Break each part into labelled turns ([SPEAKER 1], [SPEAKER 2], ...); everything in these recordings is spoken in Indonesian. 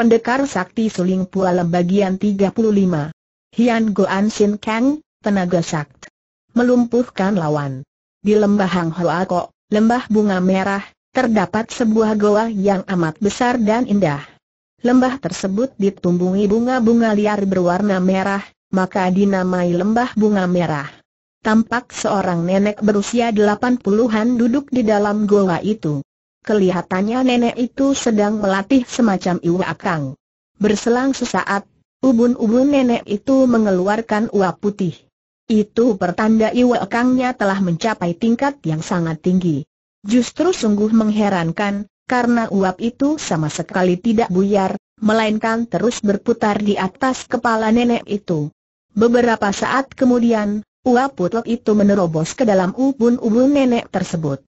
[SPEAKER 1] Pendekar Sakti Suling Pualem bagian 35. Hian Goan Sin Kang, Tenaga Sakt. Melumpuhkan lawan. Di lembah Hang Hoa lembah bunga merah, terdapat sebuah goa yang amat besar dan indah. Lembah tersebut ditumbuhi bunga-bunga liar berwarna merah, maka dinamai lembah bunga merah. Tampak seorang nenek berusia 80-an duduk di dalam goa itu. Kelihatannya nenek itu sedang melatih semacam iwakang. Berselang sesaat, ubun-ubun nenek itu mengeluarkan uap putih. Itu pertanda iwakangnya telah mencapai tingkat yang sangat tinggi. Justru sungguh mengherankan, karena uap itu sama sekali tidak buyar, melainkan terus berputar di atas kepala nenek itu. Beberapa saat kemudian, uap putih itu menerobos ke dalam ubun-ubun nenek tersebut.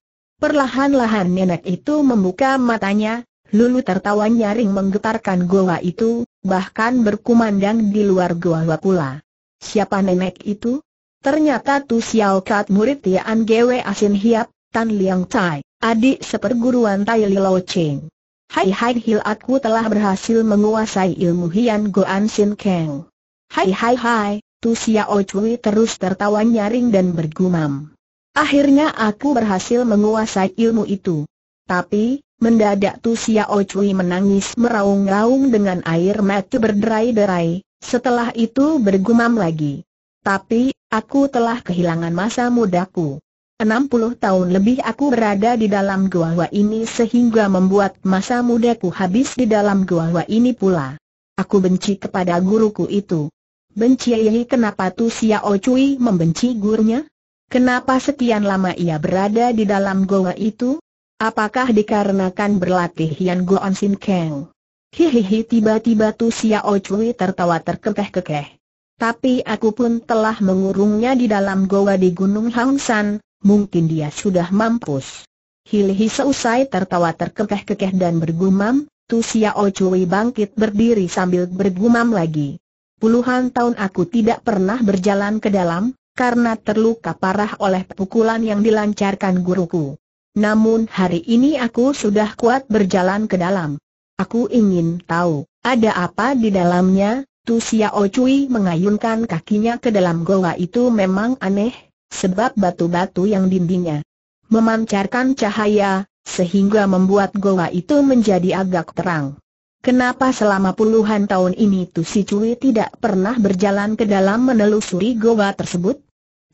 [SPEAKER 1] Perlahan-lahan nenek itu membuka matanya, lulu tertawa nyaring menggetarkan goa itu, bahkan berkumandang di luar goa pula. Siapa nenek itu? Ternyata Tu Xiao Kat murid Tian Gwe Asin Hiap, Tan Liang Cai, adik seperguruan Tai Li Lo Cheng. Hai hai hil aku telah berhasil menguasai ilmu Hian Goan Sin Kang. Hai hai hai, Tu Xiao Cui terus tertawa nyaring dan bergumam. Akhirnya aku berhasil menguasai ilmu itu. Tapi, mendadak Tu Xiao Cui menangis meraung-raung dengan air mata berderai-derai, setelah itu bergumam lagi. Tapi, aku telah kehilangan masa mudaku. 60 tahun lebih aku berada di dalam gua ini sehingga membuat masa mudaku habis di dalam gua ini pula. Aku benci kepada guruku itu. Benci kenapa Tu Xiao Cui membenci gurunya? Kenapa sekian lama ia berada di dalam goa itu? Apakah dikarenakan berlatih Yan Goan Sin Kang? Hihihi tiba-tiba Tu Xiao Cui tertawa terkekeh-kekeh. Tapi aku pun telah mengurungnya di dalam goa di Gunung Hang San, mungkin dia sudah mampus. Hilhi seusai tertawa terkekeh-kekeh dan bergumam, Tu Xiao Cui bangkit berdiri sambil bergumam lagi. Puluhan tahun aku tidak pernah berjalan ke dalam, karena terluka parah oleh pukulan yang dilancarkan guruku. Namun hari ini aku sudah kuat berjalan ke dalam. Aku ingin tahu, ada apa di dalamnya? Tu Xiao Cui mengayunkan kakinya ke dalam goa itu memang aneh, sebab batu-batu yang dindingnya memancarkan cahaya, sehingga membuat goa itu menjadi agak terang. Kenapa selama puluhan tahun ini Tu Si Cui tidak pernah berjalan ke dalam menelusuri goa tersebut?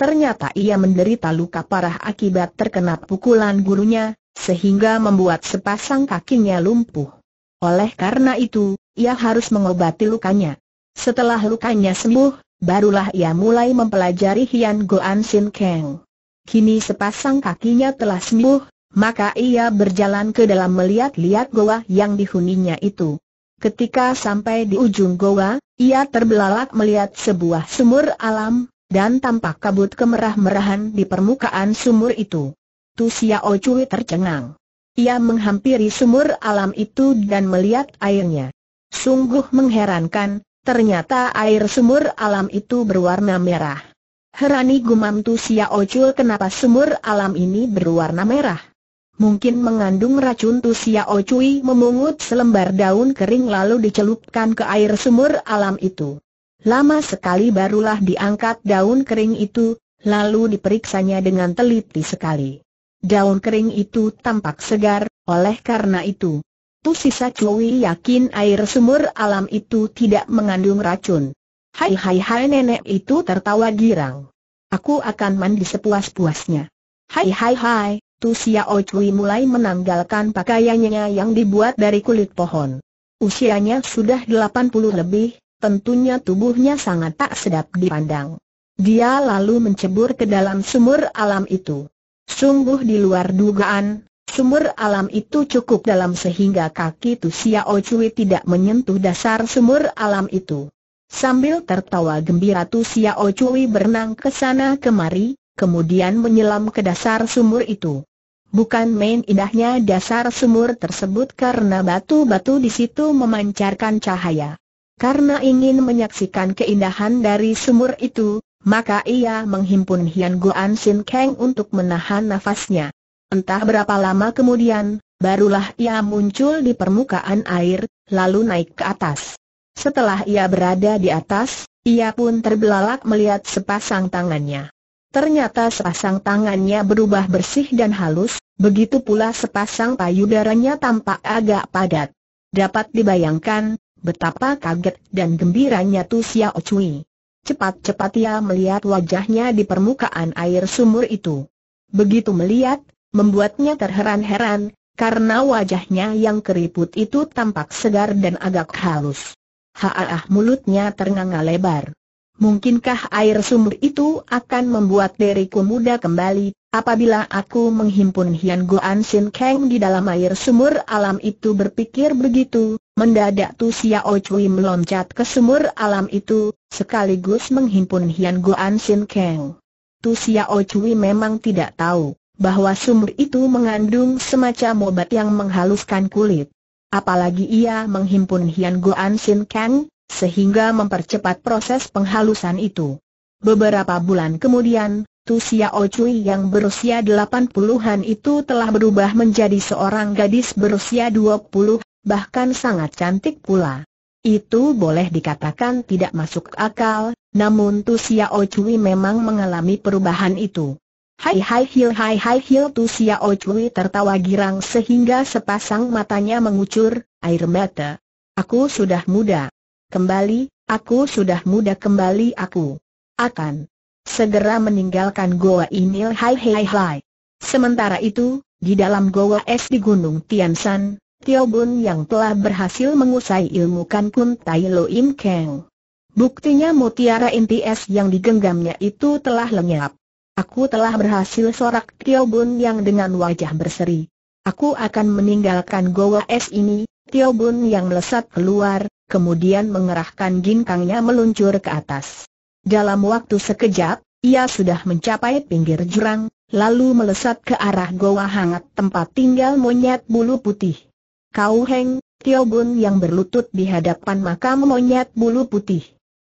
[SPEAKER 1] Ternyata ia menderita luka parah akibat terkena pukulan gurunya, sehingga membuat sepasang kakinya lumpuh. Oleh karena itu, ia harus mengobati lukanya. Setelah lukanya sembuh, barulah ia mulai mempelajari Hian Goan Sin Kang. Kini sepasang kakinya telah sembuh, maka ia berjalan ke dalam melihat-lihat goa yang dihuninya itu. Ketika sampai di ujung goa, ia terbelalak melihat sebuah sumur alam, dan tampak kabut kemerah-merahan di permukaan sumur itu. Tu Xiao Cui tercengang. Ia menghampiri sumur alam itu dan melihat airnya. Sungguh mengherankan, ternyata air sumur alam itu berwarna merah. Herani gumam Tu Xiao Cui kenapa sumur alam ini berwarna merah. Mungkin mengandung racun Tu Xiao memungut selembar daun kering lalu dicelupkan ke air sumur alam itu. Lama sekali barulah diangkat daun kering itu, lalu diperiksanya dengan teliti sekali. Daun kering itu tampak segar, oleh karena itu, Tu Sisa Cui yakin air sumur alam itu tidak mengandung racun. Hai hai hai nenek itu tertawa girang. Aku akan mandi sepuas-puasnya. Hai hai hai, Tu Xiao Cui mulai menanggalkan pakaiannya yang dibuat dari kulit pohon. Usianya sudah 80 lebih, tentunya tubuhnya sangat tak sedap dipandang. Dia lalu mencebur ke dalam sumur alam itu. Sungguh di luar dugaan, Sumur alam itu cukup dalam sehingga kaki Tusia Xiao tidak menyentuh dasar sumur alam itu. Sambil tertawa gembira Tusia Xiao berenang ke sana kemari, kemudian menyelam ke dasar sumur itu. Bukan main indahnya dasar sumur tersebut karena batu-batu di situ memancarkan cahaya. Karena ingin menyaksikan keindahan dari sumur itu, maka ia menghimpun Hian Guan Sin Kang untuk menahan nafasnya. Entah berapa lama kemudian, barulah ia muncul di permukaan air, lalu naik ke atas. Setelah ia berada di atas, ia pun terbelalak melihat sepasang tangannya. Ternyata sepasang tangannya berubah bersih dan halus, begitu pula sepasang payudaranya tampak agak padat. Dapat dibayangkan, betapa kaget dan gembiranya Tu Xiao Cepat-cepat ia melihat wajahnya di permukaan air sumur itu. Begitu melihat, membuatnya terheran-heran, karena wajahnya yang keriput itu tampak segar dan agak halus. Haah mulutnya ternganga lebar. Mungkinkah air sumur itu akan membuat diriku muda kembali, apabila aku menghimpun Hian Goan Xin Kang di dalam air sumur alam itu berpikir begitu, mendadak Tu Xiao Cui meloncat ke sumur alam itu, sekaligus menghimpun Hian Goan Xin Kang. Tu Xiao Cui memang tidak tahu, bahwa sumur itu mengandung semacam obat yang menghaluskan kulit. Apalagi ia menghimpun Hian Goan Xin Kang, sehingga mempercepat proses penghalusan itu. Beberapa bulan kemudian, Tu Xiao Cui yang berusia 80-an itu telah berubah menjadi seorang gadis berusia 20, bahkan sangat cantik pula. Itu boleh dikatakan tidak masuk akal, namun Tu Xiao Cui memang mengalami perubahan itu. Hai hai hil hai hai hil Tu Xiao Cui tertawa girang sehingga sepasang matanya mengucur, air mata. Aku sudah muda. Kembali, aku sudah muda kembali aku. Akan segera meninggalkan goa ini hai hai hai. Sementara itu, di dalam goa es di Gunung Tiansan, Tio Bun yang telah berhasil mengusai ilmu Kan Kun Tai Lo Im Keng. Buktinya mutiara inti es yang digenggamnya itu telah lenyap. Aku telah berhasil sorak Tio Bun yang dengan wajah berseri. Aku akan meninggalkan goa es ini, Tio Bun yang melesat keluar, kemudian mengerahkan ginkangnya meluncur ke atas. Dalam waktu sekejap, ia sudah mencapai pinggir jurang, lalu melesat ke arah goa hangat tempat tinggal monyet bulu putih. Kau Heng, Tio Bun yang berlutut di hadapan makam monyet bulu putih.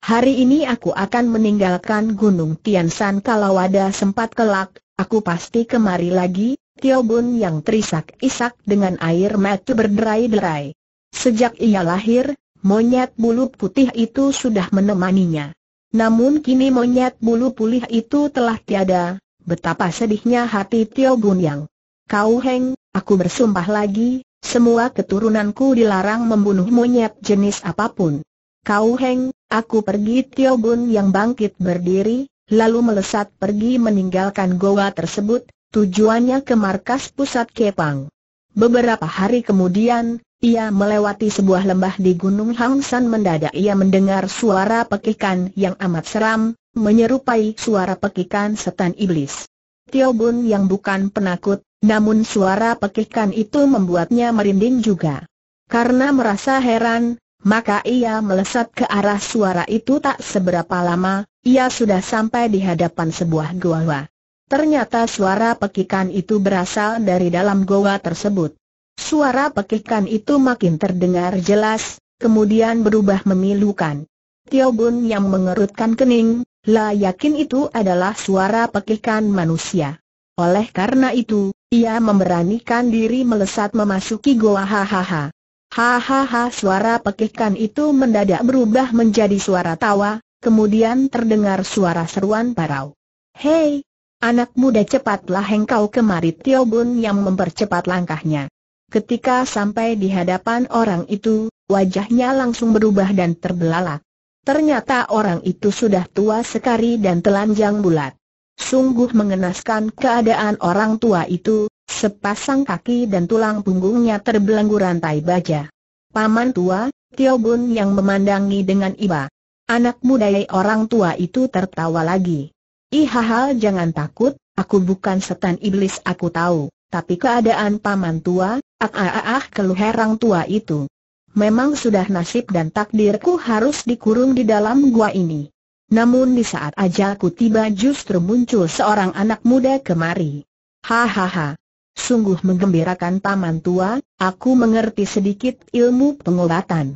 [SPEAKER 1] Hari ini aku akan meninggalkan Gunung Tian Tiansan kalau ada sempat kelak, aku pasti kemari lagi, Tio Bun yang terisak-isak dengan air mata berderai-derai. Sejak ia lahir, monyet bulu putih itu sudah menemaninya. Namun kini monyet bulu pulih itu telah tiada, betapa sedihnya hati Tio Bun yang. Kau Heng, aku bersumpah lagi, semua keturunanku dilarang membunuh monyet jenis apapun. Kau Heng, aku pergi Tio Bun yang bangkit berdiri, lalu melesat pergi meninggalkan goa tersebut, Tujuannya ke markas pusat Kepang. Beberapa hari kemudian, ia melewati sebuah lembah di Gunung Hangsan mendadak ia mendengar suara pekikan yang amat seram, menyerupai suara pekikan setan iblis. Tio Bun yang bukan penakut, namun suara pekikan itu membuatnya merinding juga. Karena merasa heran, maka ia melesat ke arah suara itu tak seberapa lama, ia sudah sampai di hadapan sebuah gua. Ternyata suara pekikan itu berasal dari dalam goa tersebut. Suara pekikan itu makin terdengar jelas, kemudian berubah memilukan. Tio Bun yang mengerutkan kening, lah yakin itu adalah suara pekikan manusia. Oleh karena itu, ia memberanikan diri melesat memasuki goa hahaha. Hahaha suara pekikan itu mendadak berubah menjadi suara tawa, kemudian terdengar suara seruan parau. Hei, Anak muda cepatlah engkau kemari Tio Bun yang mempercepat langkahnya. Ketika sampai di hadapan orang itu, wajahnya langsung berubah dan terbelalak. Ternyata orang itu sudah tua sekali dan telanjang bulat. Sungguh mengenaskan keadaan orang tua itu, sepasang kaki dan tulang punggungnya terbelenggu rantai baja. Paman tua, Tio Bun yang memandangi dengan iba. Anak muda orang tua itu tertawa lagi. Ihaha jangan takut, aku bukan setan iblis aku tahu, tapi keadaan paman tua, ah ah ah, ah keluh herang tua itu. Memang sudah nasib dan takdirku harus dikurung di dalam gua ini. Namun di saat ajalku tiba justru muncul seorang anak muda kemari. Hahaha. Sungguh menggembirakan paman tua, aku mengerti sedikit ilmu pengobatan.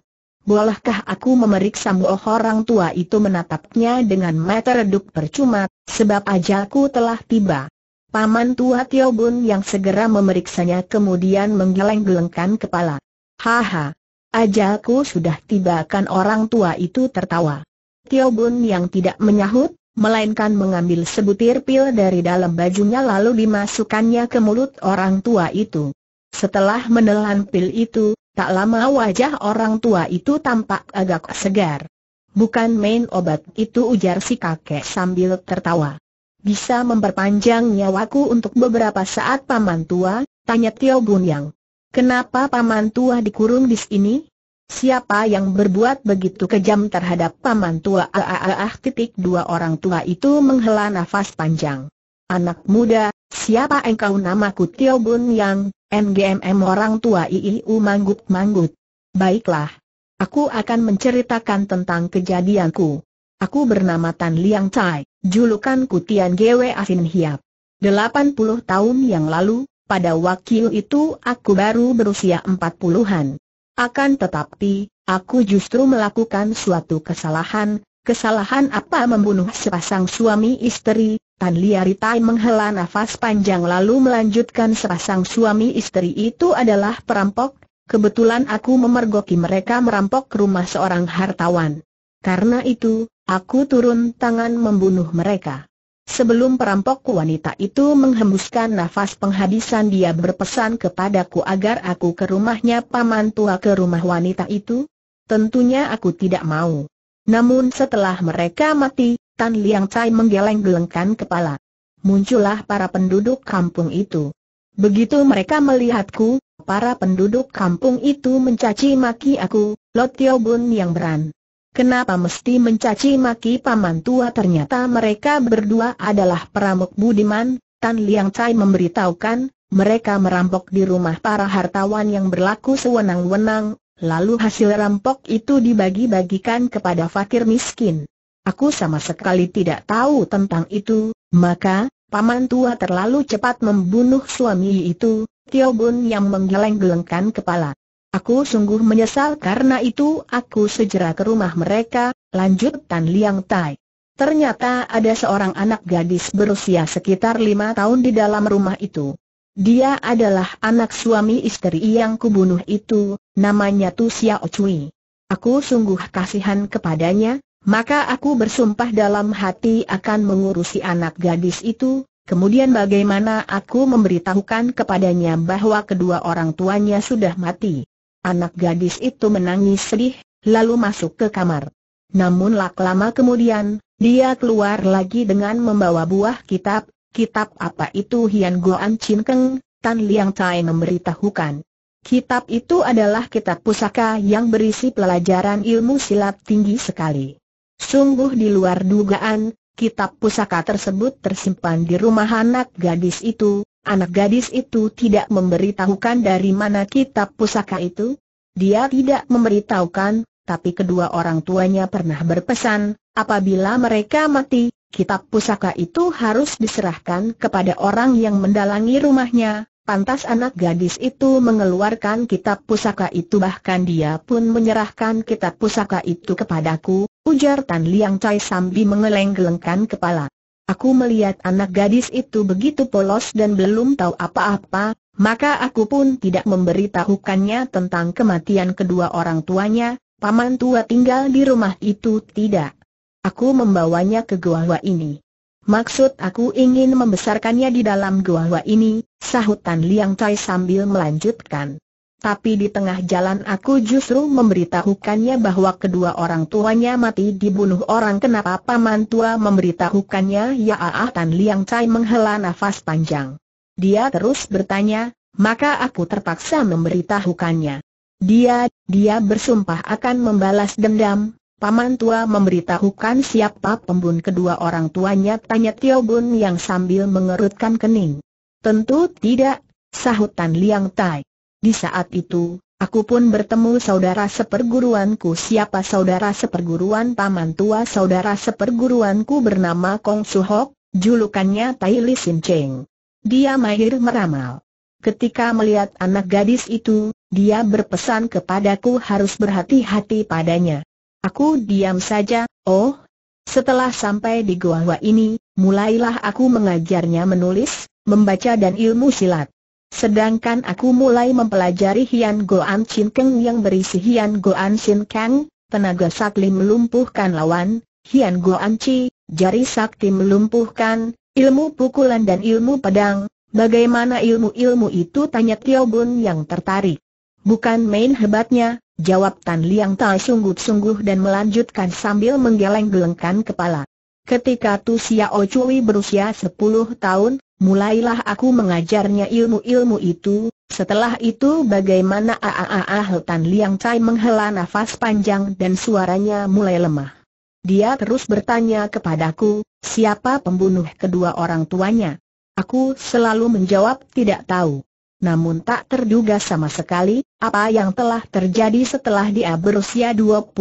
[SPEAKER 1] Bolehkah aku memeriksa oh orang tua itu menatapnya dengan mata redup percuma, sebab ajalku telah tiba. Paman tua Tio Bun yang segera memeriksanya kemudian menggeleng-gelengkan kepala. Haha, ajalku sudah tiba kan orang tua itu tertawa. Tio Bun yang tidak menyahut, melainkan mengambil sebutir pil dari dalam bajunya lalu dimasukkannya ke mulut orang tua itu. Setelah menelan pil itu, Tak lama wajah orang tua itu tampak agak segar. Bukan main obat itu ujar si kakek sambil tertawa. Bisa memperpanjang nyawaku untuk beberapa saat paman tua, tanya Tio Bunyang. Kenapa paman tua dikurung di sini? Siapa yang berbuat begitu kejam terhadap paman tua? Aaah, titik dua orang tua itu menghela nafas panjang. Anak muda, siapa engkau namaku Tio Bunyang, MGMM orang tua IIU manggut-manggut. Baiklah. Aku akan menceritakan tentang kejadianku. Aku bernama Tan Liang Chai, julukanku Tian Gwe Asin Hiap. 80 tahun yang lalu, pada wakil itu aku baru berusia 40-an. Akan tetapi, aku justru melakukan suatu kesalahan, kesalahan apa membunuh sepasang suami istri, Tan Tai menghela nafas panjang lalu melanjutkan sepasang suami istri itu adalah perampok, kebetulan aku memergoki mereka merampok rumah seorang hartawan. Karena itu, aku turun tangan membunuh mereka. Sebelum perampok wanita itu menghembuskan nafas penghabisan dia berpesan kepadaku agar aku ke rumahnya paman tua ke rumah wanita itu. Tentunya aku tidak mau. Namun setelah mereka mati, Tan Liang Cai menggeleng-gelengkan kepala. Muncullah para penduduk kampung itu. Begitu mereka melihatku, para penduduk kampung itu mencaci maki aku, Lotio Bun yang beran. Kenapa mesti mencaci maki paman tua ternyata mereka berdua adalah peramuk budiman, Tan Liang Cai memberitahukan, mereka merampok di rumah para hartawan yang berlaku sewenang-wenang, lalu hasil rampok itu dibagi-bagikan kepada fakir miskin. Aku sama sekali tidak tahu tentang itu, maka, paman tua terlalu cepat membunuh suami itu, Tio Bun yang menggeleng-gelengkan kepala. Aku sungguh menyesal karena itu aku segera ke rumah mereka, lanjut Tan Liang Tai. Ternyata ada seorang anak gadis berusia sekitar lima tahun di dalam rumah itu. Dia adalah anak suami istri yang kubunuh itu, namanya Tu Xiao Cui. Aku sungguh kasihan kepadanya, maka aku bersumpah dalam hati akan mengurusi anak gadis itu, kemudian bagaimana aku memberitahukan kepadanya bahwa kedua orang tuanya sudah mati. Anak gadis itu menangis sedih, lalu masuk ke kamar. Namun lak lama kemudian, dia keluar lagi dengan membawa buah kitab, kitab apa itu Hian Goan Chin Keng, Tan Liang Tai memberitahukan. Kitab itu adalah kitab pusaka yang berisi pelajaran ilmu silat tinggi sekali. Sungguh di luar dugaan, kitab pusaka tersebut tersimpan di rumah anak gadis itu, anak gadis itu tidak memberitahukan dari mana kitab pusaka itu. Dia tidak memberitahukan, tapi kedua orang tuanya pernah berpesan, apabila mereka mati, kitab pusaka itu harus diserahkan kepada orang yang mendalangi rumahnya, Pantas anak gadis itu mengeluarkan kitab pusaka itu bahkan dia pun menyerahkan kitab pusaka itu kepadaku, ujar Tan Liang Chai sambil mengeleng-gelengkan kepala. Aku melihat anak gadis itu begitu polos dan belum tahu apa-apa, maka aku pun tidak memberitahukannya tentang kematian kedua orang tuanya, paman tua tinggal di rumah itu tidak. Aku membawanya ke gua gua ini. Maksud aku ingin membesarkannya di dalam gua gua ini, sahut Tan Liang Cai sambil melanjutkan. Tapi di tengah jalan aku justru memberitahukannya bahwa kedua orang tuanya mati dibunuh orang kenapa paman tua memberitahukannya ya ah Tan Liang Cai menghela nafas panjang. Dia terus bertanya, maka aku terpaksa memberitahukannya. Dia, dia bersumpah akan membalas dendam, Paman tua memberitahukan siapa pembun kedua orang tuanya tanya Tio Bun yang sambil mengerutkan kening. Tentu tidak, sahut Tan Liang Tai. Di saat itu, aku pun bertemu saudara seperguruanku siapa saudara seperguruan paman tua saudara seperguruanku bernama Kong Hok, julukannya Tai Li Sin Cheng. Dia mahir meramal. Ketika melihat anak gadis itu, dia berpesan kepadaku harus berhati-hati padanya. Aku diam saja, oh. Setelah sampai di gua goa ini, mulailah aku mengajarnya menulis, membaca dan ilmu silat. Sedangkan aku mulai mempelajari Hian Goan Chin Keng yang berisi Hian Goan Chin Keng, tenaga sakti melumpuhkan lawan, Hian Goan Chi, jari sakti melumpuhkan, ilmu pukulan dan ilmu pedang. Bagaimana ilmu-ilmu itu tanya Tio Bun yang tertarik. Bukan main hebatnya, Jawab Tan Liang Tai sungguh-sungguh dan melanjutkan sambil menggeleng-gelengkan kepala. Ketika Tu Xiao Cui berusia sepuluh tahun, mulailah aku mengajarnya ilmu-ilmu itu, setelah itu bagaimana aaah Tan Liang Tai menghela nafas panjang dan suaranya mulai lemah. Dia terus bertanya kepadaku, siapa pembunuh kedua orang tuanya? Aku selalu menjawab tidak tahu. Namun tak terduga sama sekali, apa yang telah terjadi setelah dia berusia 20,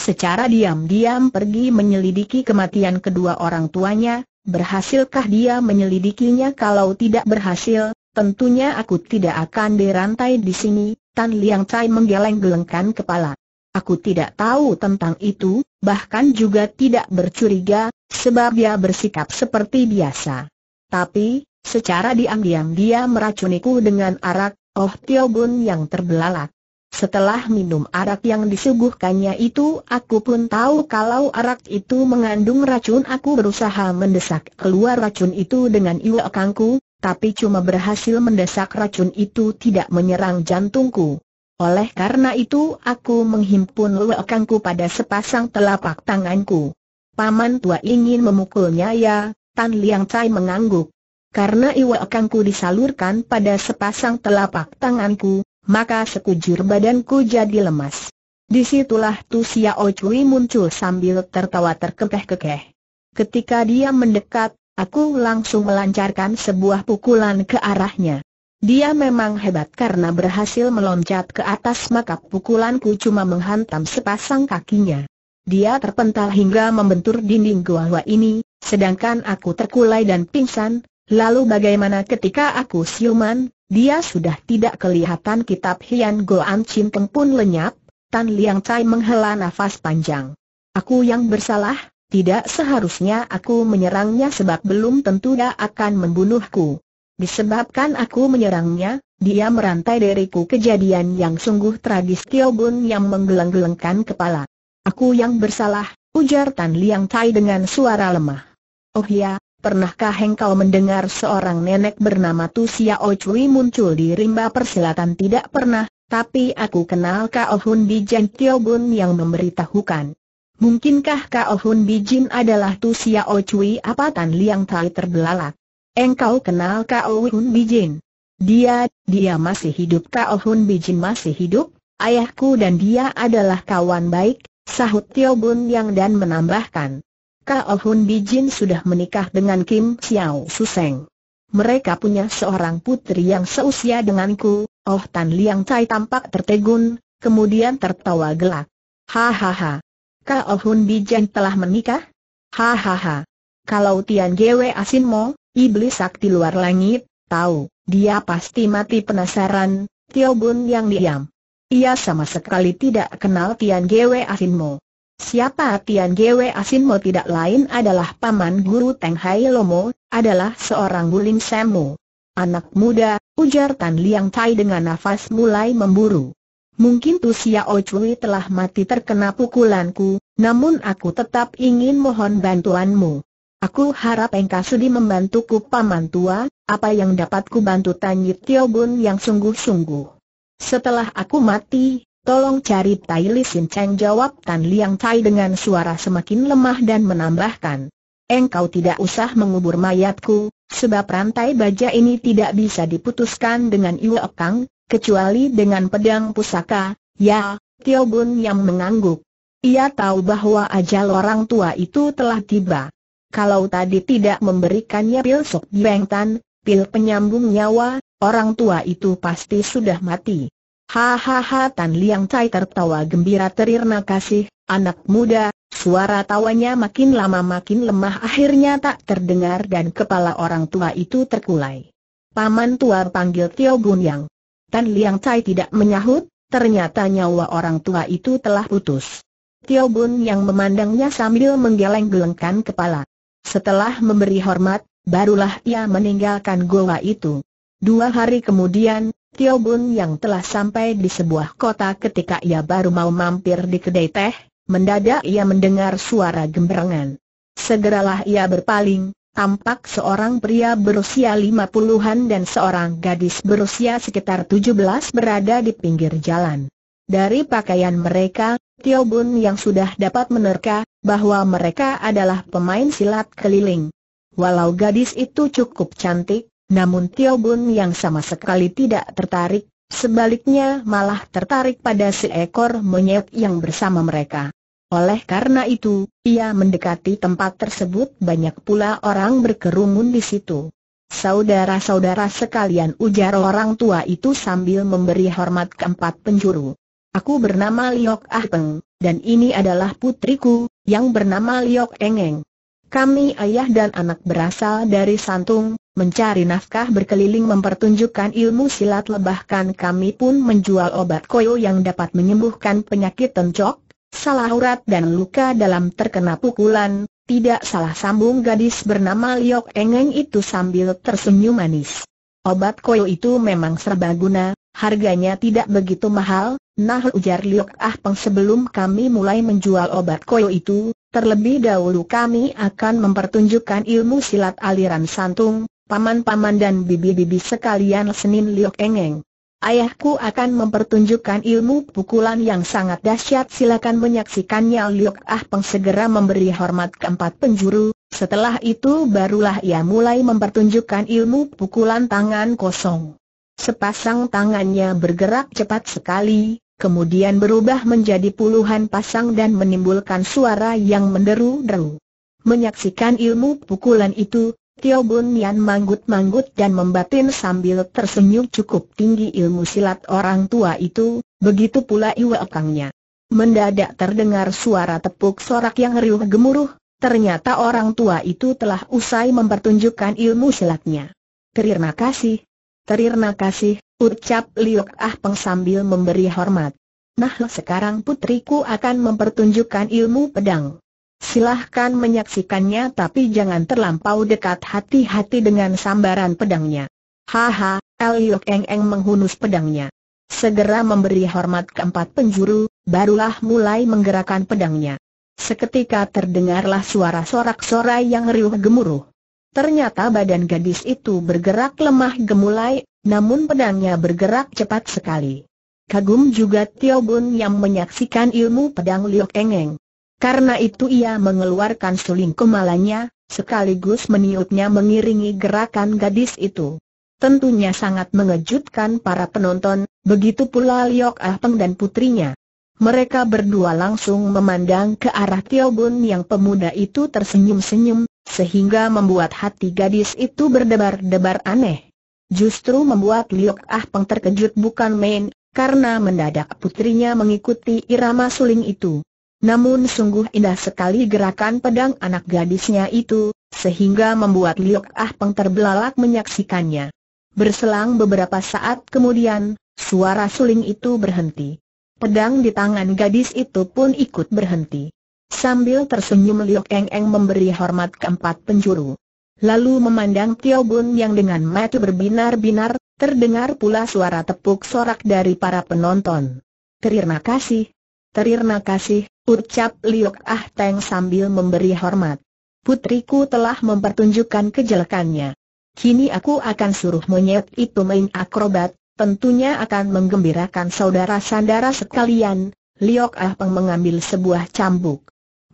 [SPEAKER 1] secara diam-diam pergi menyelidiki kematian kedua orang tuanya, berhasilkah dia menyelidikinya kalau tidak berhasil, tentunya aku tidak akan dirantai di sini, Tan Liang Cai menggeleng-gelengkan kepala. Aku tidak tahu tentang itu, bahkan juga tidak bercuriga, sebab dia bersikap seperti biasa. Tapi, Secara diam-diam dia meracuniku dengan arak, Oh Tio Bun yang terbelalak. Setelah minum arak yang disuguhkannya itu aku pun tahu kalau arak itu mengandung racun aku berusaha mendesak keluar racun itu dengan iwa kangku, tapi cuma berhasil mendesak racun itu tidak menyerang jantungku. Oleh karena itu aku menghimpun lekangku pada sepasang telapak tanganku. Paman tua ingin memukulnya ya, Tan Liang Cai mengangguk karena iwa iwakangku disalurkan pada sepasang telapak tanganku, maka sekujur badanku jadi lemas. Disitulah Tu Xiao Cui muncul sambil tertawa terkekeh-kekeh. Ketika dia mendekat, aku langsung melancarkan sebuah pukulan ke arahnya. Dia memang hebat karena berhasil meloncat ke atas maka pukulanku cuma menghantam sepasang kakinya. Dia terpental hingga membentur dinding gua ini, sedangkan aku terkulai dan pingsan, Lalu bagaimana ketika aku siuman, dia sudah tidak kelihatan kitab Hian Goan Chin Teng pun lenyap, Tan Liang Cai menghela nafas panjang. Aku yang bersalah, tidak seharusnya aku menyerangnya sebab belum tentu dia akan membunuhku. Disebabkan aku menyerangnya, dia merantai dariku kejadian yang sungguh tragis Tio Bun yang menggeleng-gelengkan kepala. Aku yang bersalah, ujar Tan Liang Cai dengan suara lemah. Oh ya, Pernahkah engkau mendengar seorang nenek bernama Tu Xiao muncul di rimba persilatan? Tidak pernah, tapi aku kenal Kao Hun Bijan Tio Bun yang memberitahukan. Mungkinkah Kao Hun Bijin adalah Tu Xiao Apa Tan Liang Tai terbelalak? Engkau kenal Kao Hun Bijin? Dia, dia masih hidup Kao Hun Bijin masih hidup, ayahku dan dia adalah kawan baik, sahut Tio Bun yang dan menambahkan. Kao oh Hun Bijin sudah menikah dengan Kim Xiao Suseng. Mereka punya seorang putri yang seusia denganku, Oh Tan Liang Tai tampak tertegun, kemudian tertawa gelak. Hahaha. Kao oh Hun Bijin telah menikah? Hahaha. Kalau Tian Gwe Asin Mo, iblis sakti luar langit, tahu, dia pasti mati penasaran, Tio Bun yang diam. Ia sama sekali tidak kenal Tian Gwe Asin Mo. Siapa Tian Gwe Mo tidak lain adalah paman guru Teng Hai Lomo, adalah seorang guling semu Anak muda, ujar Tan Liang Tai dengan nafas mulai memburu. Mungkin Tu O Chui telah mati terkena pukulanku, namun aku tetap ingin mohon bantuanmu. Aku harap engkau sudi membantuku paman tua, apa yang dapatku bantu Tan Yit Tio Bun yang sungguh-sungguh. Setelah aku mati, Tolong cari Tai Li Sin Cheng jawab Tan Liang Tai dengan suara semakin lemah dan menambahkan. Engkau tidak usah mengubur mayatku, sebab rantai baja ini tidak bisa diputuskan dengan Iwe Kang, kecuali dengan pedang pusaka, ya, Tio Bun yang mengangguk. Ia tahu bahwa ajal orang tua itu telah tiba. Kalau tadi tidak memberikannya pil sok bengtan, pil penyambung nyawa, orang tua itu pasti sudah mati. Hahaha Tan Liang Cai tertawa gembira terirna kasih, anak muda, suara tawanya makin lama makin lemah akhirnya tak terdengar dan kepala orang tua itu terkulai. Paman tua panggil Tio Bun Yang. Tan Liang Cai tidak menyahut, ternyata nyawa orang tua itu telah putus. Tio Bun Yang memandangnya sambil menggeleng-gelengkan kepala. Setelah memberi hormat, barulah ia meninggalkan goa itu. Dua hari kemudian, Tio Bun yang telah sampai di sebuah kota ketika ia baru mau mampir di kedai teh, mendadak ia mendengar suara gemberangan. Segeralah ia berpaling, tampak seorang pria berusia lima puluhan dan seorang gadis berusia sekitar tujuh belas berada di pinggir jalan. Dari pakaian mereka, Tio Bun yang sudah dapat menerka bahwa mereka adalah pemain silat keliling. Walau gadis itu cukup cantik, namun Tio Bun yang sama sekali tidak tertarik, sebaliknya malah tertarik pada seekor monyet yang bersama mereka. Oleh karena itu, ia mendekati tempat tersebut banyak pula orang berkerumun di situ. Saudara-saudara sekalian ujar orang tua itu sambil memberi hormat keempat penjuru. Aku bernama Liok Ah Peng, dan ini adalah putriku, yang bernama Liok Engeng. Kami ayah dan anak berasal dari Santung, mencari nafkah berkeliling mempertunjukkan ilmu silat lebahkan kami pun menjual obat koyo yang dapat menyembuhkan penyakit tencok, salah urat dan luka dalam terkena pukulan, tidak salah sambung gadis bernama Liok Engeng itu sambil tersenyum manis. Obat koyo itu memang serbaguna, harganya tidak begitu mahal, nah ujar Liok Ah Peng sebelum kami mulai menjual obat koyo itu, Terlebih dahulu kami akan mempertunjukkan ilmu silat aliran santung, paman-paman dan bibi-bibi sekalian Senin Liok Engeng. Ayahku akan mempertunjukkan ilmu pukulan yang sangat dahsyat silakan menyaksikannya Liok Ah Peng segera memberi hormat keempat penjuru, setelah itu barulah ia mulai mempertunjukkan ilmu pukulan tangan kosong. Sepasang tangannya bergerak cepat sekali, kemudian berubah menjadi puluhan pasang dan menimbulkan suara yang menderu-deru. Menyaksikan ilmu pukulan itu, Tio Bun Nian manggut-manggut dan membatin sambil tersenyum cukup tinggi ilmu silat orang tua itu, begitu pula Iwe Kangnya. Mendadak terdengar suara tepuk sorak yang riuh gemuruh, ternyata orang tua itu telah usai mempertunjukkan ilmu silatnya. Terima kasih. Terima kasih, ucap Liuk Ah Peng sambil memberi hormat. Nah sekarang putriku akan mempertunjukkan ilmu pedang. Silahkan menyaksikannya tapi jangan terlampau dekat hati-hati dengan sambaran pedangnya. Haha, Yok Eng Eng menghunus pedangnya. Segera memberi hormat keempat penjuru, barulah mulai menggerakkan pedangnya. Seketika terdengarlah suara sorak-sorai yang riuh gemuruh. Ternyata badan gadis itu bergerak lemah gemulai, namun pedangnya bergerak cepat sekali. Kagum juga Tio Bun yang menyaksikan ilmu pedang Liok Engeng. Karena itu ia mengeluarkan suling kemalanya, sekaligus meniupnya mengiringi gerakan gadis itu. Tentunya sangat mengejutkan para penonton, begitu pula Liok Ah Peng dan putrinya. Mereka berdua langsung memandang ke arah Tio yang pemuda itu tersenyum-senyum, sehingga membuat hati gadis itu berdebar-debar aneh. Justru membuat Liok Ah Peng terkejut bukan main, karena mendadak putrinya mengikuti irama suling itu. Namun sungguh indah sekali gerakan pedang anak gadisnya itu, sehingga membuat Liok Ah Peng terbelalak menyaksikannya. Berselang beberapa saat kemudian, suara suling itu berhenti. Pedang di tangan gadis itu pun ikut berhenti. Sambil tersenyum Liok Eng Eng memberi hormat keempat penjuru. Lalu memandang Tio Bun yang dengan mata berbinar-binar, terdengar pula suara tepuk sorak dari para penonton. Terima kasih, Terima kasih, ucap Liok Ah Teng sambil memberi hormat. Putriku telah mempertunjukkan kejelekannya. Kini aku akan suruh monyet itu main akrobat, tentunya akan menggembirakan saudara-saudara sekalian. Liok Ah Peng mengambil sebuah cambuk.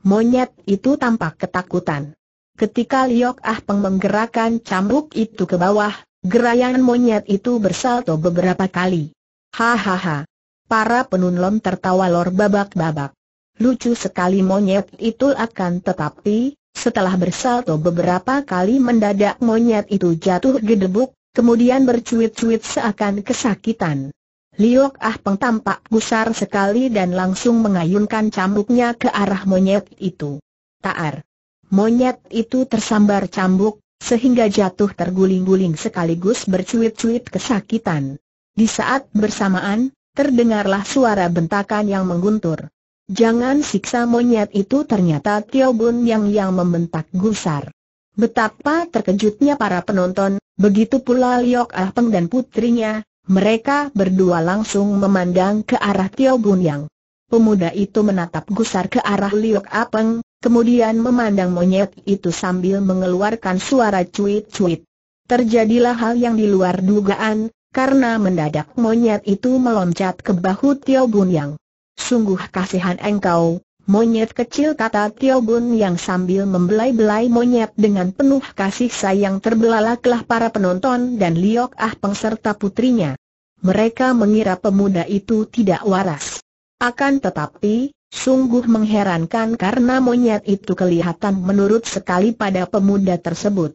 [SPEAKER 1] Monyet itu tampak ketakutan. Ketika Liok Ah Peng menggerakkan cambuk itu ke bawah, gerayan monyet itu bersalto beberapa kali. Hahaha. Para penunlon tertawa lor babak-babak. Lucu sekali monyet itu akan tetapi, setelah bersalto beberapa kali mendadak monyet itu jatuh gedebuk, kemudian bercuit-cuit seakan kesakitan. Liok Ah Peng tampak gusar sekali dan langsung mengayunkan cambuknya ke arah monyet itu. Taar. Monyet itu tersambar cambuk, sehingga jatuh terguling-guling sekaligus bercuit-cuit kesakitan. Di saat bersamaan, terdengarlah suara bentakan yang mengguntur. Jangan siksa monyet itu ternyata Tio Bun Yang yang membentak gusar. Betapa terkejutnya para penonton, begitu pula Liok Ah Peng dan putrinya, mereka berdua langsung memandang ke arah Tio Bun Yang. Pemuda itu menatap gusar ke arah Liok Ah Peng, kemudian memandang monyet itu sambil mengeluarkan suara cuit-cuit. Terjadilah hal yang di luar dugaan, karena mendadak monyet itu meloncat ke bahu Tio Bun Yang. Sungguh kasihan engkau, monyet kecil kata Tio Bun Yang sambil membelai-belai monyet dengan penuh kasih sayang terbelalaklah para penonton dan Liok Ah pengserta putrinya. Mereka mengira pemuda itu tidak waras. Akan tetapi, sungguh mengherankan karena monyet itu kelihatan menurut sekali pada pemuda tersebut.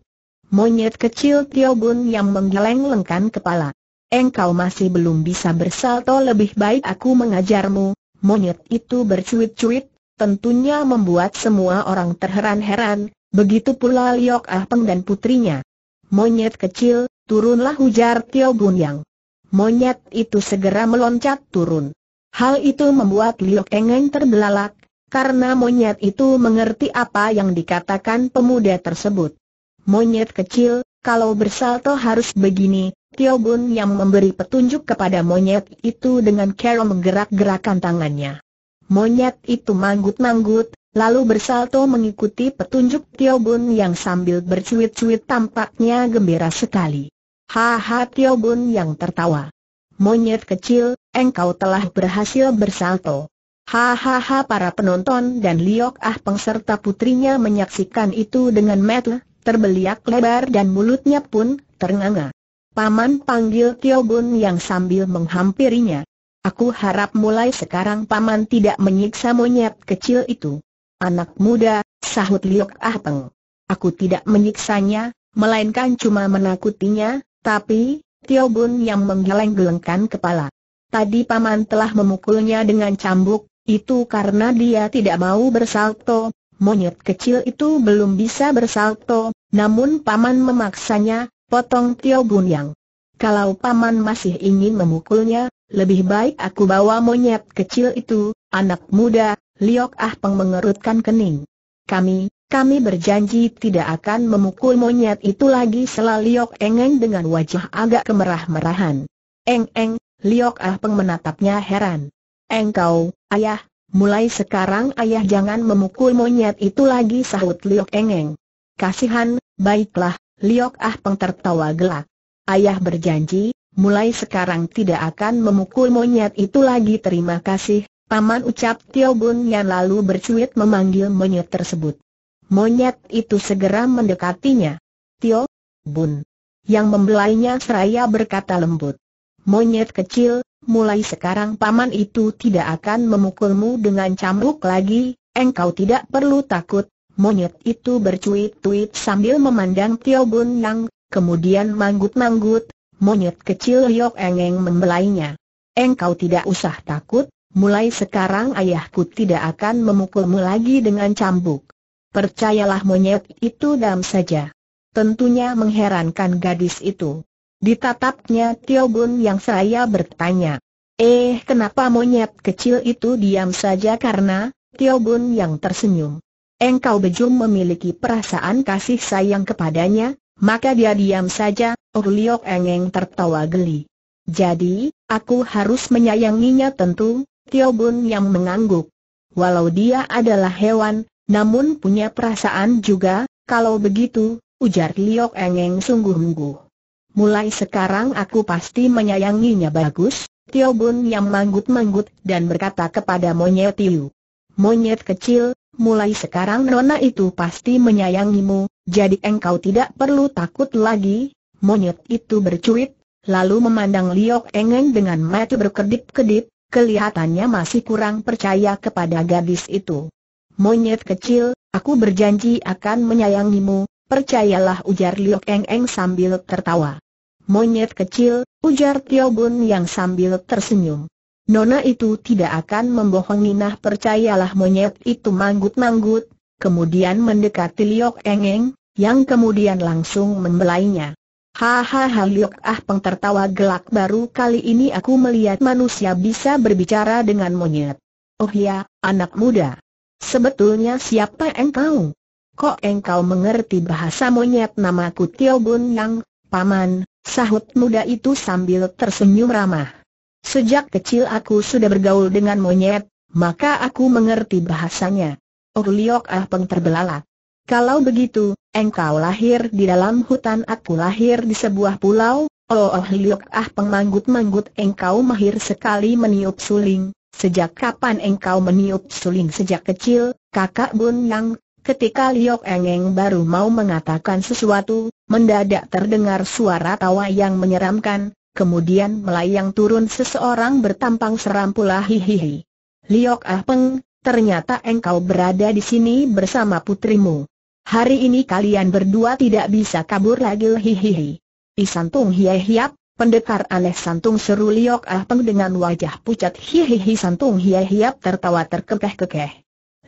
[SPEAKER 1] Monyet kecil Tio Bun yang menggeleng-lengkan kepala engkau masih belum bisa bersalto lebih baik aku mengajarmu, monyet itu bercuit-cuit, tentunya membuat semua orang terheran-heran, begitu pula Liok Ah Peng dan putrinya. Monyet kecil, turunlah hujar Tio Bun Yang. Monyet itu segera meloncat turun. Hal itu membuat Liok Engeng terbelalak, karena monyet itu mengerti apa yang dikatakan pemuda tersebut. Monyet kecil, kalau bersalto harus begini, Tio Bun yang memberi petunjuk kepada monyet itu dengan cara menggerak gerakkan tangannya. Monyet itu manggut-manggut, lalu bersalto mengikuti petunjuk Tio Bun yang sambil bercuit-cuit tampaknya gembira sekali. Haha Tio Bun yang tertawa. Monyet kecil, engkau telah berhasil bersalto. Hahaha para penonton dan Liok Ah Peng putrinya menyaksikan itu dengan metel, terbeliak lebar dan mulutnya pun ternganga. Paman panggil Tio Bun yang sambil menghampirinya. Aku harap mulai sekarang Paman tidak menyiksa monyet kecil itu. Anak muda, sahut Liok Ah Peng. Aku tidak menyiksanya, melainkan cuma menakutinya, tapi, Tio Bun yang menggeleng-gelengkan kepala. Tadi Paman telah memukulnya dengan cambuk, itu karena dia tidak mau bersalto, monyet kecil itu belum bisa bersalto, namun Paman memaksanya, potong Tio Bun Yang. Kalau paman masih ingin memukulnya, lebih baik aku bawa monyet kecil itu, anak muda, Liok Ah Peng mengerutkan kening. Kami, kami berjanji tidak akan memukul monyet itu lagi Selah Liok Engeng dengan wajah agak kemerah-merahan. Eng-eng, Liok Ah Peng menatapnya heran. Engkau, ayah, mulai sekarang ayah jangan memukul monyet itu lagi sahut Liok Engeng. Kasihan, baiklah, Liok Ah Peng tertawa gelak. Ayah berjanji, mulai sekarang tidak akan memukul monyet itu lagi terima kasih, paman ucap Tio Bun yang lalu bercuit memanggil monyet tersebut. Monyet itu segera mendekatinya. Tio Bun yang membelainya seraya berkata lembut. Monyet kecil, mulai sekarang paman itu tidak akan memukulmu dengan cambuk lagi, engkau tidak perlu takut, Monyet itu bercuit-cuit sambil memandang Tio Bun Yang, kemudian manggut-manggut, monyet kecil Yok Engeng membelainya. Engkau tidak usah takut, mulai sekarang ayahku tidak akan memukulmu lagi dengan cambuk. Percayalah monyet itu dam saja. Tentunya mengherankan gadis itu. Ditatapnya Tio Bun yang saya bertanya. Eh kenapa monyet kecil itu diam saja karena, Tio Bun yang tersenyum engkau Bejum memiliki perasaan kasih sayang kepadanya, maka dia diam saja, Orliok oh Engeng tertawa geli. Jadi, aku harus menyayanginya tentu, Tio Bun yang mengangguk. Walau dia adalah hewan, namun punya perasaan juga, kalau begitu, ujar Liok Engeng sungguh-sungguh. Mulai sekarang aku pasti menyayanginya bagus, Tio Bun yang manggut-manggut dan berkata kepada monyet Tiu. Monyet kecil, mulai sekarang nona itu pasti menyayangimu, jadi engkau tidak perlu takut lagi. Monyet itu bercuit, lalu memandang Liok Engeng dengan mata berkedip-kedip, kelihatannya masih kurang percaya kepada gadis itu. Monyet kecil, aku berjanji akan menyayangimu, percayalah ujar Liok Engeng sambil tertawa. Monyet kecil, ujar Tio Bun yang sambil tersenyum. Nona itu tidak akan membohongi nah percayalah monyet itu manggut-manggut, kemudian mendekati Liok Engeng, yang kemudian langsung membelainya. Hahaha Liok Ah Peng tertawa gelak baru kali ini aku melihat manusia bisa berbicara dengan monyet. Oh ya, anak muda. Sebetulnya siapa engkau? Kok engkau mengerti bahasa monyet namaku Tio Bun Yang, paman, sahut muda itu sambil tersenyum ramah. Sejak kecil aku sudah bergaul dengan monyet, maka aku mengerti bahasanya. Orliok oh, Ah Peng terbelalak. Kalau begitu, engkau lahir di dalam hutan aku lahir di sebuah pulau, oh oh Liok Ah Peng manggut-manggut engkau mahir sekali meniup suling. Sejak kapan engkau meniup suling sejak kecil, kakak Bun Yang Ketika Liok Engeng baru mau mengatakan sesuatu, mendadak terdengar suara tawa yang menyeramkan, kemudian melayang turun seseorang bertampang serampulah hihihi. Liok Ah Peng, ternyata engkau berada di sini bersama putrimu. Hari ini kalian berdua tidak bisa kabur lagi hihihi. Isantung hiai hiap, pendekar aneh santung seru Liok Ah Peng dengan wajah pucat hihihi santung hiai hiap tertawa terkekeh-kekeh.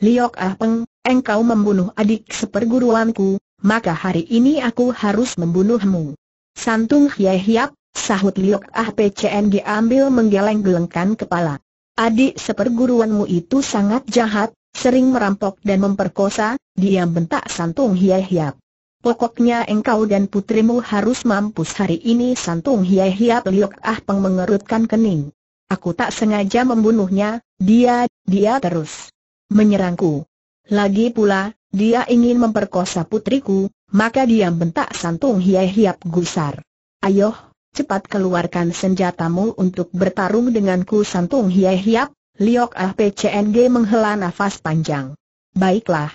[SPEAKER 1] Liok Ah Peng, engkau membunuh adik seperguruanku, maka hari ini aku harus membunuhmu. Santung hiai hiap, Sahut Liok Ah PCN diambil menggeleng-gelengkan kepala. Adik seperguruanmu itu sangat jahat, sering merampok dan memperkosa, dia bentak Santung Hiap. Pokoknya engkau dan putrimu harus mampus hari ini Santung Hiap Liok Ah Peng mengerutkan kening. Aku tak sengaja membunuhnya, dia, dia terus menyerangku. Lagi pula, dia ingin memperkosa putriku, maka dia bentak Santung Hiap gusar. Ayoh, cepat keluarkan senjatamu untuk bertarung denganku santung hiai hiap, Liok Ah PCNG menghela nafas panjang. Baiklah.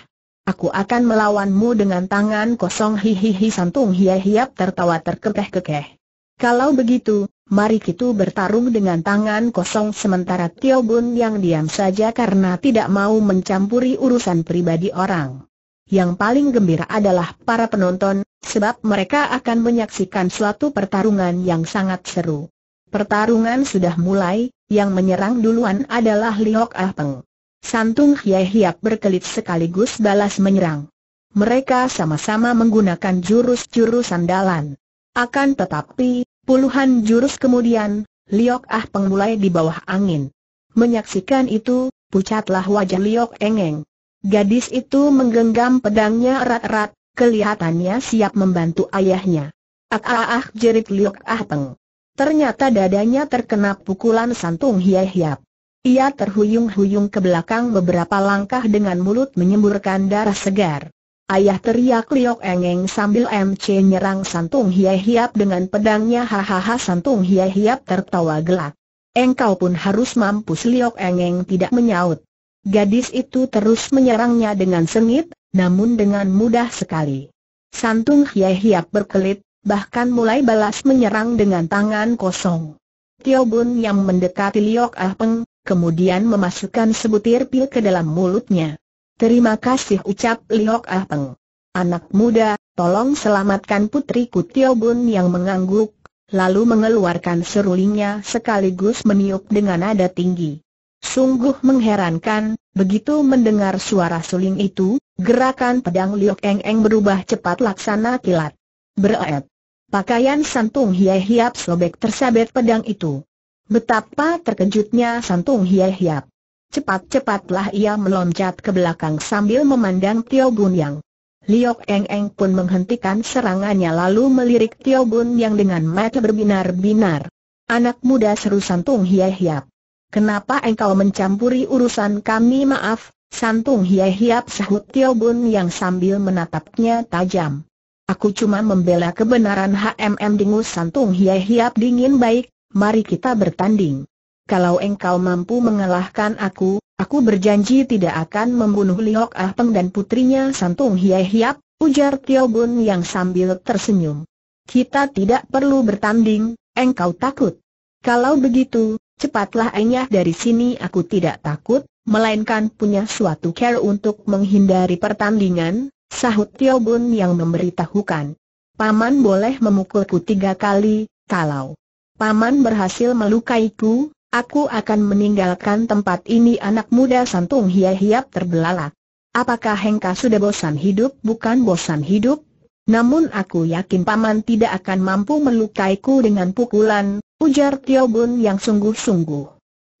[SPEAKER 1] Aku akan melawanmu dengan tangan kosong hihihi santung hiai hiap tertawa terkekeh-kekeh. Kalau begitu, mari kita bertarung dengan tangan kosong sementara Tio Bun yang diam saja karena tidak mau mencampuri urusan pribadi orang yang paling gembira adalah para penonton, sebab mereka akan menyaksikan suatu pertarungan yang sangat seru. Pertarungan sudah mulai, yang menyerang duluan adalah Liok Ah Peng. Santung Hye Hiap berkelit sekaligus balas menyerang. Mereka sama-sama menggunakan jurus-jurus sandalan. Akan tetapi, puluhan jurus kemudian, Liok Ah Peng mulai di bawah angin. Menyaksikan itu, pucatlah wajah Liok Engeng. Gadis itu menggenggam pedangnya erat-erat, kelihatannya siap membantu ayahnya. Ah ah ah jerit liuk Ah Peng. Ternyata dadanya terkena pukulan santung Hiyah hiap Ia terhuyung-huyung ke belakang beberapa langkah dengan mulut menyemburkan darah segar. Ayah teriak Liok Engeng sambil MC nyerang Santung Hiyah Hiap dengan pedangnya hahaha Santung Hiyah Hiap tertawa gelak. Engkau pun harus mampus Liok Engeng tidak menyaut. Gadis itu terus menyerangnya dengan sengit, namun dengan mudah sekali. Santung Hia Hiap berkelit, bahkan mulai balas menyerang dengan tangan kosong. Tio Bun yang mendekati Liok Ah Peng, kemudian memasukkan sebutir pil ke dalam mulutnya. Terima kasih ucap Liok Ah Peng. Anak muda, tolong selamatkan putriku Tio Bun yang mengangguk, lalu mengeluarkan serulingnya sekaligus meniup dengan nada tinggi. Sungguh mengherankan, begitu mendengar suara suling itu, gerakan pedang Liok Eng Eng berubah cepat laksana kilat. Beret. Pakaian Santung Hiai Hiap sobek tersabet pedang itu. Betapa terkejutnya Santung Hiai Hiap. Cepat-cepatlah ia meloncat ke belakang sambil memandang Tio Gun Yang. Liok Eng Eng pun menghentikan serangannya lalu melirik Tio Gun Yang dengan mata berbinar-binar. Anak muda seru Santung Hiai Hiap kenapa engkau mencampuri urusan kami maaf, santung hiap-hiap sahut Tio Bun yang sambil menatapnya tajam. Aku cuma membela kebenaran HMM Dingus santung hiap-hiap dingin baik, mari kita bertanding. Kalau engkau mampu mengalahkan aku, aku berjanji tidak akan membunuh Liok Ah Peng dan putrinya santung hiap-hiap, ujar Tio Bun yang sambil tersenyum. Kita tidak perlu bertanding, engkau takut. Kalau begitu, Cepatlah Anyah dari sini aku tidak takut, melainkan punya suatu care untuk menghindari pertandingan, sahut Tio Bun yang memberitahukan. Paman boleh memukulku tiga kali, kalau Paman berhasil melukaiku, aku akan meninggalkan tempat ini anak muda santung hiap-hiap terbelalak. Apakah Hengka sudah bosan hidup? Bukan bosan hidup. Namun aku yakin paman tidak akan mampu melukaiku dengan pukulan, Ujar Tio Bun yang sungguh-sungguh.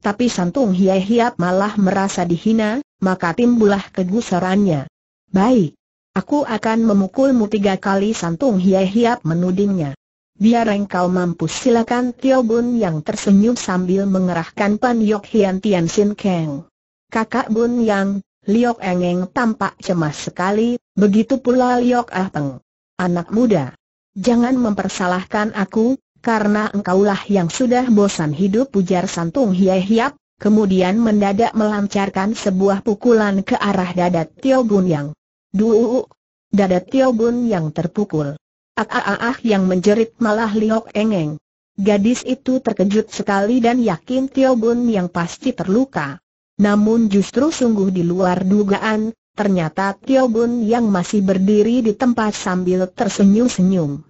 [SPEAKER 1] Tapi Santung Hiai Hiap malah merasa dihina, maka timbulah kegusarannya. Baik. Aku akan memukulmu tiga kali Santung Hiai Hiap menudingnya. Biar engkau mampus silakan Tio Bun yang tersenyum sambil mengerahkan Pan Yok Hian Tian Sin Keng. Kakak Bun yang, Liok Engeng tampak cemas sekali, begitu pula Liok Ah Peng. Anak muda. Jangan mempersalahkan aku, karena engkaulah yang sudah bosan hidup ujar Santung Hiai Hiap, kemudian mendadak melancarkan sebuah pukulan ke arah dada Tio Bun Yang. Duh, dada Tio Bun Yang terpukul. Ah, ah ah ah, yang menjerit malah Liok Engeng. Gadis itu terkejut sekali dan yakin Tio Bun Yang pasti terluka. Namun justru sungguh di luar dugaan, ternyata Tio Bun Yang masih berdiri di tempat sambil tersenyum-senyum.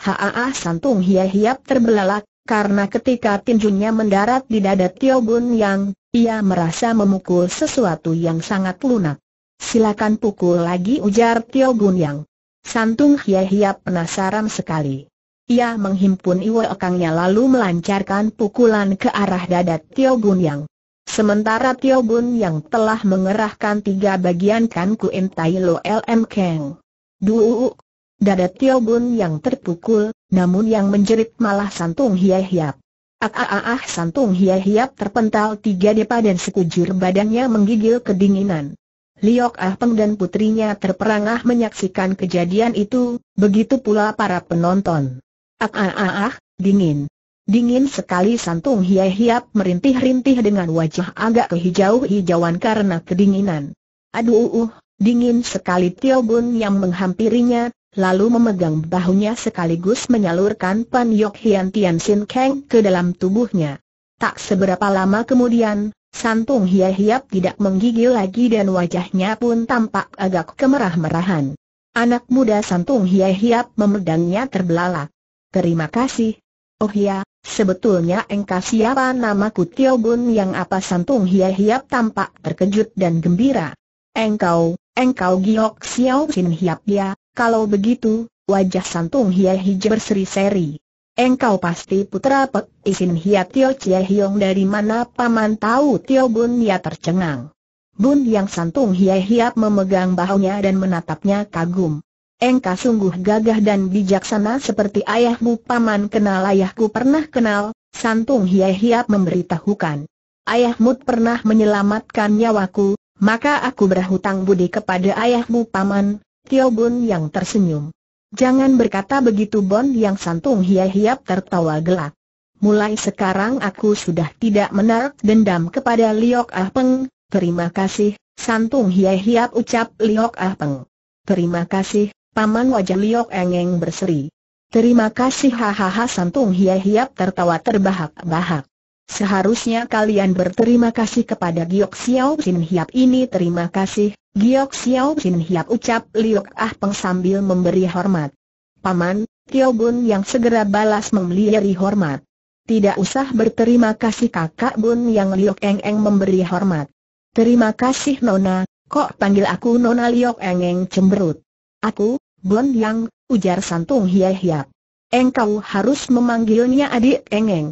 [SPEAKER 1] Haa Santung hia hiap terbelalak, karena ketika tinjunya mendarat di dada Tio Bun Yang, ia merasa memukul sesuatu yang sangat lunak. Silakan pukul lagi ujar Tio Bun Yang. Santung hia hiap penasaran sekali. Ia menghimpun iwo ekangnya lalu melancarkan pukulan ke arah dada Tio Bun Yang. Sementara Tio Bun Yang telah mengerahkan tiga bagian kanku Kuen Tai Lo LM Keng. Duuk, Dada Tio Bun yang terpukul, namun yang menjerit malah Santung Hiai Hiap. Ah, ah, ah, ah Santung Hiai terpental tiga depa dan sekujur badannya menggigil kedinginan. Liok Ah Peng dan putrinya terperangah menyaksikan kejadian itu, begitu pula para penonton. Ah, ah, ah, ah dingin. Dingin sekali Santung Hiai merintih-rintih dengan wajah agak kehijau-hijauan karena kedinginan. Aduh, uh, uh dingin sekali Tio Bun yang menghampirinya, lalu memegang bahunya sekaligus menyalurkan Pan Yok Hian Tian Sin Kang ke dalam tubuhnya. Tak seberapa lama kemudian, Santung Hia Hiap tidak menggigil lagi dan wajahnya pun tampak agak kemerah-merahan. Anak muda Santung Hia Hiap memedangnya terbelalak. Terima kasih. Oh ya, sebetulnya engkau siapa namaku Tio Bun yang apa Santung Hia Hiap tampak terkejut dan gembira. Engkau, engkau Giok Xiao Sin Hiap ya, kalau begitu, wajah Santung Hia berseri-seri. Engkau pasti putra Pek Isin hiat Tio Chie Hiong dari mana paman tahu Tio Bun Ya tercengang. Bun yang Santung Hia Hiap memegang bahunya dan menatapnya kagum. Engkau sungguh gagah dan bijaksana seperti ayahmu paman kenal ayahku pernah kenal, Santung Hia Hiap memberitahukan. Ayahmu pernah menyelamatkan nyawaku, maka aku berhutang budi kepada ayahmu paman, Tio Bun yang tersenyum. Jangan berkata begitu Bon yang santung hiap-hiap tertawa gelak. Mulai sekarang aku sudah tidak menarik dendam kepada Liok Ah Peng, terima kasih, santung hiap-hiap ucap Liok Ah Peng. Terima kasih, paman wajah Liok Engeng berseri. Terima kasih hahaha santung hiap-hiap tertawa terbahak-bahak. Seharusnya kalian berterima kasih kepada Giok Xiao Sin Hiap ini terima kasih, Giok Xiao Jin Hiap ucap Liok Ah Peng sambil memberi hormat. Paman, Tio Bun yang segera balas memelihari hormat. Tidak usah berterima kasih kakak Bun yang Liok Eng Eng memberi hormat. Terima kasih Nona, kok panggil aku Nona Liok Eng Eng cemberut. Aku, Bun yang, ujar Santung Hiap Hiap. Engkau harus memanggilnya adik Eng Eng.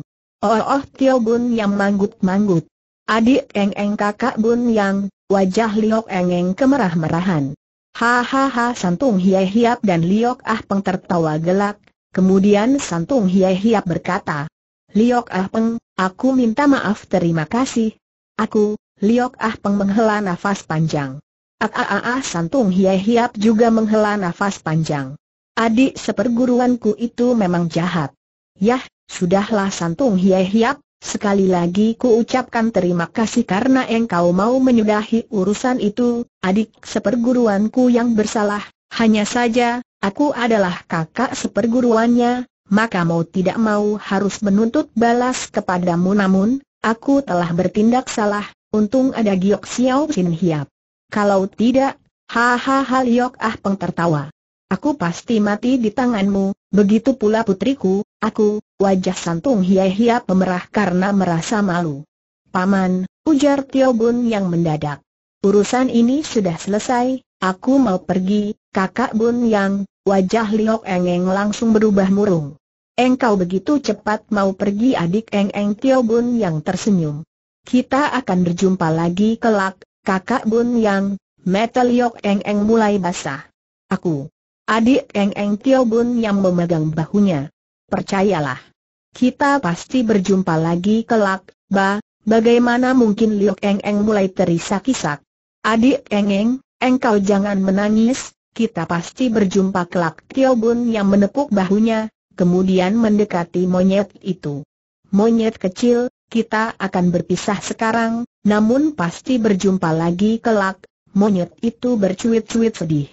[SPEAKER 1] Oh oh Tio Bun yang manggut-manggut. Adik Eng Eng kakak Bun yang, Wajah Liok Engeng kemerah-merahan. Hahaha Santung Hiai Hiap dan Liok Ah Peng tertawa gelak, kemudian Santung Hiai Hiap berkata, Liok Ah Peng, aku minta maaf terima kasih. Aku, Liok Ah Peng menghela nafas panjang. Aaaa Santung Hiai Hiap juga menghela nafas panjang. Adik seperguruanku itu memang jahat. Yah, sudahlah Santung Hiai Hiap, Sekali lagi ku ucapkan terima kasih karena engkau mau menyudahi urusan itu, adik seperguruanku yang bersalah, hanya saja, aku adalah kakak seperguruannya, maka mau tidak mau harus menuntut balas kepadamu namun, aku telah bertindak salah, untung ada Giok Xiao Chin Hiap. Kalau tidak, hahaha Liok Ah Peng tertawa. Aku pasti mati di tanganmu, Begitu pula putriku, aku, wajah Santung hia-hia pemerah karena merasa malu. Paman, ujar Tio Bun yang mendadak. Urusan ini sudah selesai, aku mau pergi, kakak Bun yang, wajah Liok Engeng langsung berubah murung. Engkau begitu cepat mau pergi adik Engeng Tio Bun yang tersenyum. Kita akan berjumpa lagi kelak, kakak Bun yang, metal Liok Engeng mulai basah. Aku, Adik Eng Eng Tio Bun yang memegang bahunya. Percayalah. Kita pasti berjumpa lagi kelak, ba, bagaimana mungkin Liok Eng Eng mulai terisak-isak. Adik Eng Eng, engkau jangan menangis, kita pasti berjumpa kelak Tio Bun yang menepuk bahunya, kemudian mendekati monyet itu. Monyet kecil, kita akan berpisah sekarang, namun pasti berjumpa lagi kelak, monyet itu bercuit-cuit sedih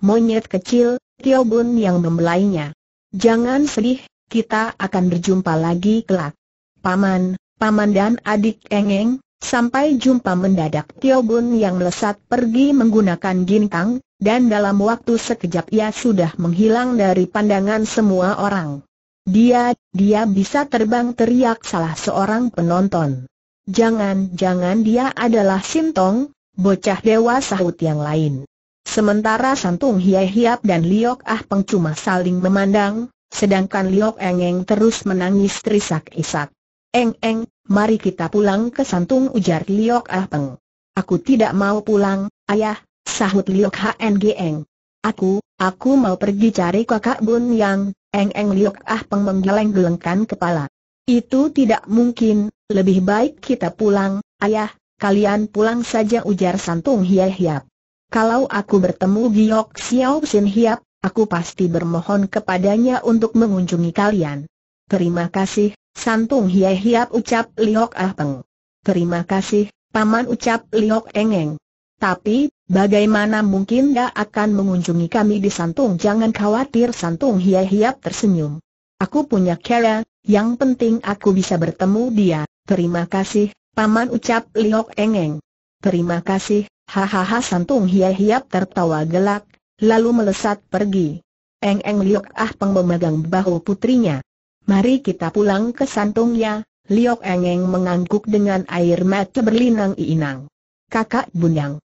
[SPEAKER 1] monyet kecil, Tio Bun yang membelainya. Jangan sedih, kita akan berjumpa lagi kelak. Paman, paman dan adik engeng, sampai jumpa mendadak Tio Bun yang melesat pergi menggunakan gintang, dan dalam waktu sekejap ia sudah menghilang dari pandangan semua orang. Dia, dia bisa terbang teriak salah seorang penonton. Jangan-jangan dia adalah Sintong, bocah dewa sahut yang lain. Sementara Santung Hiai Hiap dan Liok Ah Peng cuma saling memandang, sedangkan Liok Eng Eng terus menangis terisak-isak. Eng Eng, mari kita pulang ke Santung ujar Liok Ah Peng. Aku tidak mau pulang, ayah, sahut Liok HNG Eng. Aku, aku mau pergi cari kakak Bun Yang, Eng Eng Liok Ah Peng menggeleng-gelengkan kepala. Itu tidak mungkin, lebih baik kita pulang, ayah, kalian pulang saja ujar Santung Hiai Hiap. Kalau aku bertemu Giok Xiao Sin Hiap, aku pasti bermohon kepadanya untuk mengunjungi kalian. Terima kasih, Santung Hie Hiap ucap Liok Ah Peng. Terima kasih, Paman ucap Liok Engeng. Tapi, bagaimana mungkin dia akan mengunjungi kami di Santung? Jangan khawatir Santung Hie Hiap tersenyum. Aku punya cara, yang penting aku bisa bertemu dia. Terima kasih, Paman ucap Liok Engeng. Terima kasih, Hahaha Santung hiap-hiap tertawa gelak, lalu melesat pergi. Eng Eng Liok Ah Peng memegang bahu putrinya. Mari kita pulang ke Santung ya, Liok Eng Eng mengangguk dengan air mata berlinang inang. Kakak bunyang.